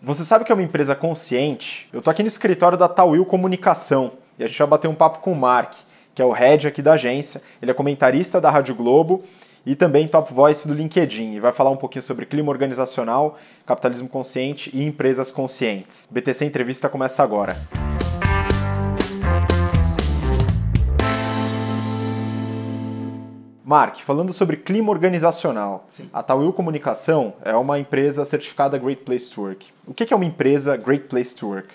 Você sabe que é uma empresa consciente? Eu tô aqui no escritório da Tawil Comunicação e a gente vai bater um papo com o Mark, que é o head aqui da agência. Ele é comentarista da Rádio Globo e também top voice do LinkedIn e vai falar um pouquinho sobre clima organizacional, capitalismo consciente e empresas conscientes. BTC Entrevista começa agora. Mark, falando sobre clima organizacional, Sim. a Tauil Comunicação é uma empresa certificada Great Place to Work. O que é uma empresa Great Place to Work?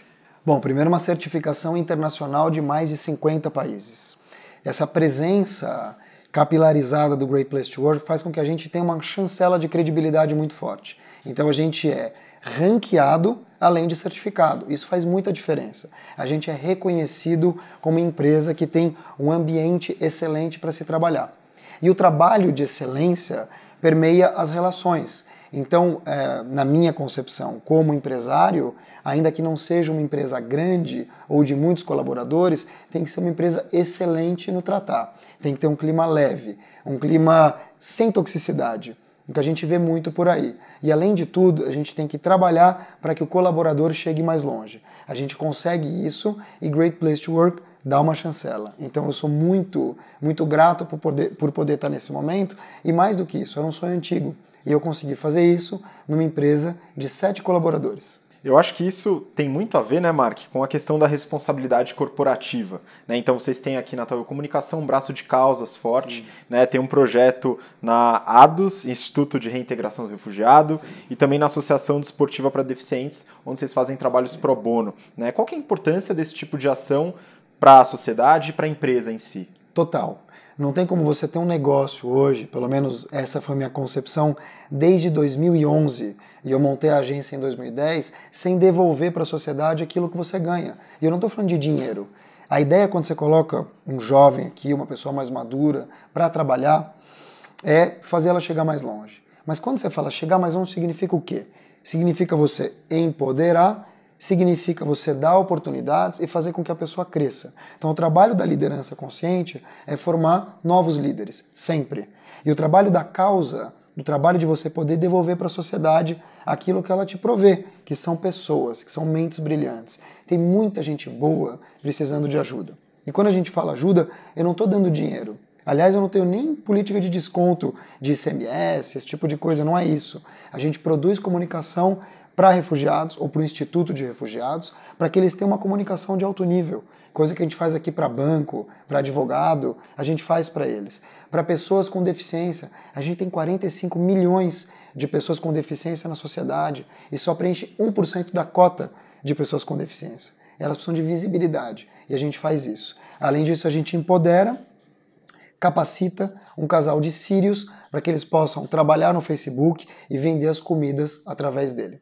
Bom, primeiro uma certificação internacional de mais de 50 países. Essa presença capilarizada do Great Place to Work faz com que a gente tenha uma chancela de credibilidade muito forte. Então a gente é ranqueado além de certificado. Isso faz muita diferença. A gente é reconhecido como empresa que tem um ambiente excelente para se trabalhar. E o trabalho de excelência permeia as relações. Então, é, na minha concepção, como empresário, ainda que não seja uma empresa grande ou de muitos colaboradores, tem que ser uma empresa excelente no tratar. Tem que ter um clima leve, um clima sem toxicidade, o que a gente vê muito por aí. E além de tudo, a gente tem que trabalhar para que o colaborador chegue mais longe. A gente consegue isso e Great Place to Work dá uma chancela. Então eu sou muito, muito grato por poder, por poder estar nesse momento e mais do que isso, era um sonho antigo e eu consegui fazer isso numa empresa de sete colaboradores. Eu acho que isso tem muito a ver, né, Mark, com a questão da responsabilidade corporativa. Né? Então vocês têm aqui na Talio Comunicação um braço de causas forte, né? Tem um projeto na ADOS, Instituto de Reintegração do Refugiado, Sim. e também na Associação Desportiva para Deficientes, onde vocês fazem trabalhos Sim. pro bono. Né? Qual é a importância desse tipo de ação para a sociedade e para a empresa em si? Total. Não tem como você ter um negócio hoje, pelo menos essa foi minha concepção desde 2011, e eu montei a agência em 2010, sem devolver para a sociedade aquilo que você ganha. E eu não estou falando de dinheiro. A ideia quando você coloca um jovem aqui, uma pessoa mais madura, para trabalhar, é fazer ela chegar mais longe. Mas quando você fala chegar mais longe, significa o quê? Significa você empoderar significa você dar oportunidades e fazer com que a pessoa cresça. Então, o trabalho da liderança consciente é formar novos líderes, sempre. E o trabalho da causa, o trabalho de você poder devolver para a sociedade aquilo que ela te provê, que são pessoas, que são mentes brilhantes. Tem muita gente boa precisando de ajuda. E quando a gente fala ajuda, eu não estou dando dinheiro, Aliás, eu não tenho nem política de desconto de ICMS, esse tipo de coisa, não é isso. A gente produz comunicação para refugiados ou para o Instituto de Refugiados, para que eles tenham uma comunicação de alto nível, coisa que a gente faz aqui para banco, para advogado, a gente faz para eles. Para pessoas com deficiência, a gente tem 45 milhões de pessoas com deficiência na sociedade e só preenche 1% da cota de pessoas com deficiência. Elas precisam de visibilidade e a gente faz isso. Além disso, a gente empodera capacita um casal de sírios para que eles possam trabalhar no Facebook e vender as comidas através dele.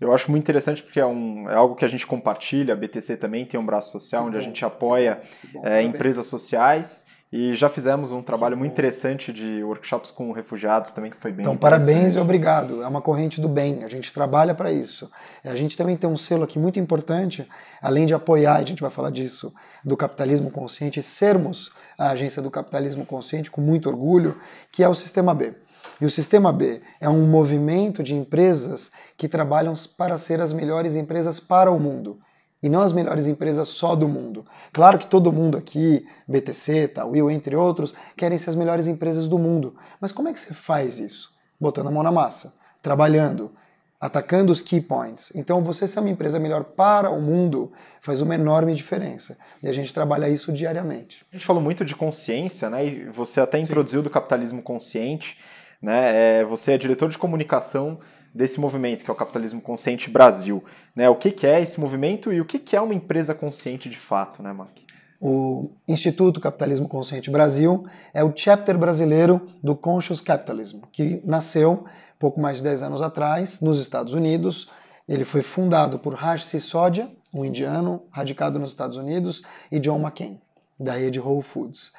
Eu acho muito interessante porque é, um, é algo que a gente compartilha, a BTC também tem um braço social, onde a gente apoia é, empresas sociais. E já fizemos um trabalho muito interessante de workshops com refugiados também, que foi bem. Então, parabéns e obrigado. É uma corrente do bem, a gente trabalha para isso. A gente também tem um selo aqui muito importante, além de apoiar, a gente vai falar disso, do capitalismo consciente, sermos a agência do capitalismo consciente com muito orgulho, que é o Sistema B. E o sistema B é um movimento de empresas que trabalham para ser as melhores empresas para o mundo e não as melhores empresas só do mundo. Claro que todo mundo aqui, BTC, Tawil, entre outros, querem ser as melhores empresas do mundo. Mas como é que você faz isso? Botando a mão na massa, trabalhando, atacando os key points. Então, você ser uma empresa melhor para o mundo faz uma enorme diferença. E a gente trabalha isso diariamente. A gente falou muito de consciência, né? E você até Sim. introduziu do capitalismo consciente. Né? É, você é diretor de comunicação desse movimento que é o Capitalismo Consciente Brasil. Né? O que, que é esse movimento e o que, que é uma empresa consciente de fato, né, Mark? O Instituto Capitalismo Consciente Brasil é o chapter brasileiro do Conscious Capitalism, que nasceu pouco mais de 10 anos atrás nos Estados Unidos. Ele foi fundado por Raj Sisodia, um indiano radicado nos Estados Unidos, e John McCain, da rede Whole Foods.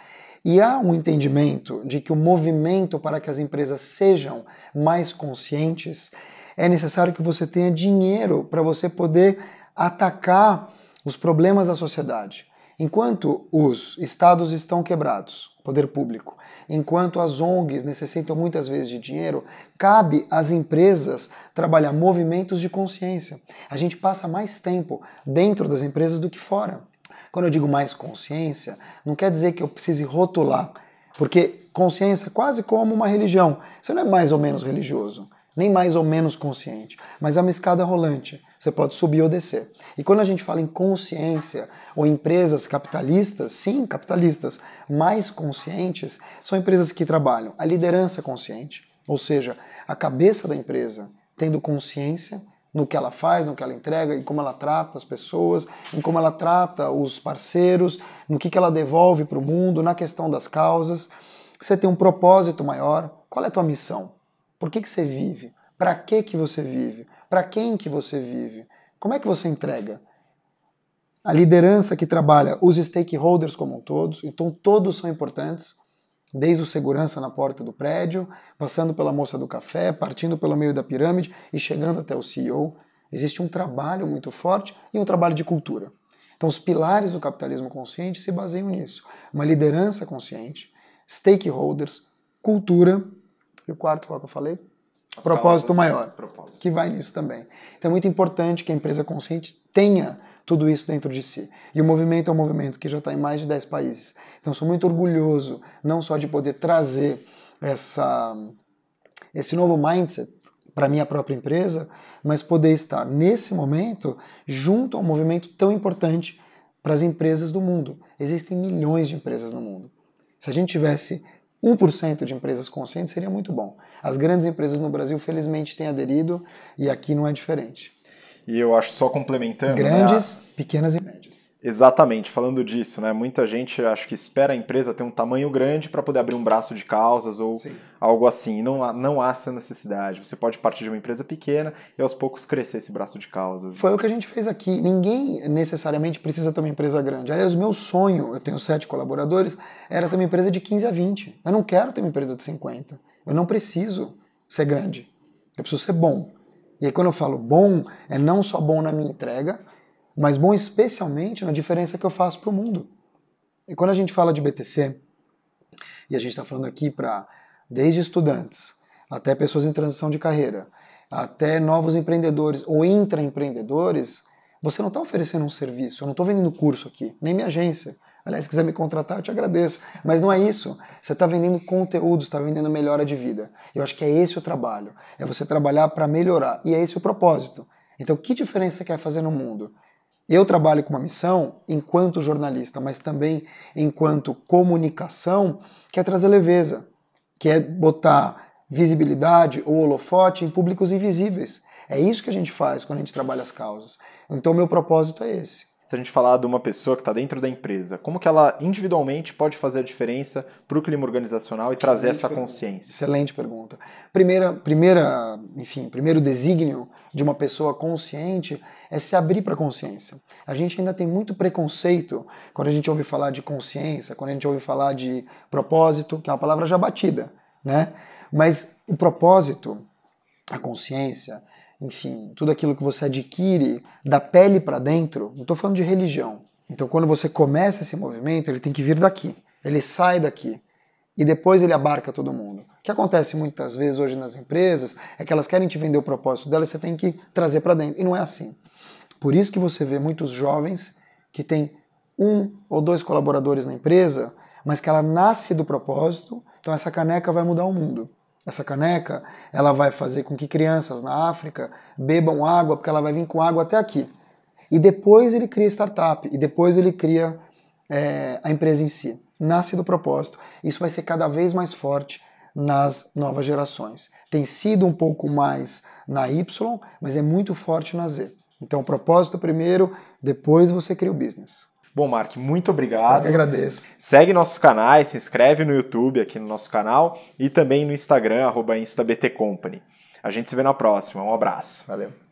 E há um entendimento de que o movimento para que as empresas sejam mais conscientes é necessário que você tenha dinheiro para você poder atacar os problemas da sociedade. Enquanto os estados estão quebrados, poder público, enquanto as ONGs necessitam muitas vezes de dinheiro, cabe às empresas trabalhar movimentos de consciência. A gente passa mais tempo dentro das empresas do que fora. Quando eu digo mais consciência, não quer dizer que eu precise rotular, porque consciência é quase como uma religião. Você não é mais ou menos religioso, nem mais ou menos consciente, mas é uma escada rolante. Você pode subir ou descer. E quando a gente fala em consciência ou empresas capitalistas, sim, capitalistas mais conscientes, são empresas que trabalham a liderança consciente, ou seja, a cabeça da empresa tendo consciência no que ela faz, no que ela entrega, em como ela trata as pessoas, em como ela trata os parceiros, no que, que ela devolve para o mundo, na questão das causas. Você tem um propósito maior. Qual é a tua missão? Por que, que você vive? Para que, que você vive? Para quem que você vive? Como é que você entrega? A liderança que trabalha os stakeholders como um todos, então todos são importantes. Desde o segurança na porta do prédio, passando pela moça do café, partindo pelo meio da pirâmide e chegando até o CEO, existe um trabalho muito forte e um trabalho de cultura. Então, os pilares do capitalismo consciente se baseiam nisso: uma liderança consciente, stakeholders, cultura e o quarto, qual que eu falei? propósito maior, propósito. que vai nisso também. Então, é muito importante que a empresa consciente tenha tudo isso dentro de si. E o movimento é um movimento que já está em mais de 10 países. Então sou muito orgulhoso não só de poder trazer essa, esse novo mindset para minha própria empresa, mas poder estar nesse momento junto a um movimento tão importante para as empresas do mundo. Existem milhões de empresas no mundo. Se a gente tivesse 1% de empresas conscientes seria muito bom. As grandes empresas no Brasil, felizmente, têm aderido e aqui não é diferente e eu acho só complementando. Né, Grandes, né, pequenas e médias. Exatamente, falando disso, né? Muita gente acho que espera a empresa ter um tamanho grande para poder abrir um braço de causas ou Sim. algo assim. Não há, não há essa necessidade. Você pode partir de uma empresa pequena e aos poucos crescer esse braço de causas. Foi o que a gente fez aqui. Ninguém necessariamente precisa ter uma empresa grande. Aliás, o meu sonho, eu tenho sete colaboradores, era ter uma empresa de 15 a 20. Eu não quero ter uma empresa de 50. Eu não preciso ser grande. Eu preciso ser bom. E aí, quando eu falo bom, é não só bom na minha entrega, mas bom especialmente na diferença que eu faço para o mundo. E quando a gente fala de BTC, e a gente está falando aqui para desde estudantes até pessoas em transição de carreira, até novos empreendedores ou intraempreendedores, você não está oferecendo um serviço, eu não estou vendendo curso aqui, nem minha agência. Aliás, se quiser me contratar, eu te agradeço. Mas não é isso. Você está vendendo conteúdo, está vendendo melhora de vida. Eu acho que é esse o trabalho. É você trabalhar para melhorar. E é esse o propósito. Então, que diferença você quer fazer no mundo? Eu trabalho com uma missão enquanto jornalista, mas também enquanto comunicação, que é trazer leveza, que é botar visibilidade ou holofote em públicos invisíveis. É isso que a gente faz quando a gente trabalha as causas. Então, meu propósito é esse se a gente falar de uma pessoa que está dentro da empresa, como que ela individualmente pode fazer a diferença para o clima organizacional e excelente trazer essa consciência? Excelente pergunta. Primeira, primeira, enfim, primeiro desígnio de uma pessoa consciente é se abrir para a consciência. A gente ainda tem muito preconceito quando a gente ouve falar de consciência, quando a gente ouve falar de propósito, que é uma palavra já batida, né? Mas o propósito, a consciência, enfim, tudo aquilo que você adquire da pele para dentro, não estou falando de religião. Então, quando você começa esse movimento, ele tem que vir daqui, ele sai daqui e depois ele abarca todo mundo. O que acontece muitas vezes hoje nas empresas é que elas querem te vender o propósito delas, você tem que trazer para dentro. E não é assim. Por isso que você vê muitos jovens que têm um ou dois colaboradores na empresa, mas que ela nasce do propósito, então essa caneca vai mudar o mundo. Essa caneca, ela vai fazer com que crianças na África bebam água, porque ela vai vir com água até aqui. E depois ele cria startup, e depois ele cria é, a empresa em si. Nasce do propósito. Isso vai ser cada vez mais forte nas novas gerações. Tem sido um pouco mais na Y, mas é muito forte na Z. Então, propósito primeiro, depois você cria o business. Bom, Mark, muito obrigado. Eu que agradeço. Segue nossos canais, se inscreve no YouTube aqui no nosso canal e também no Instagram, arroba instabtcompany. A gente se vê na próxima. Um abraço. Valeu.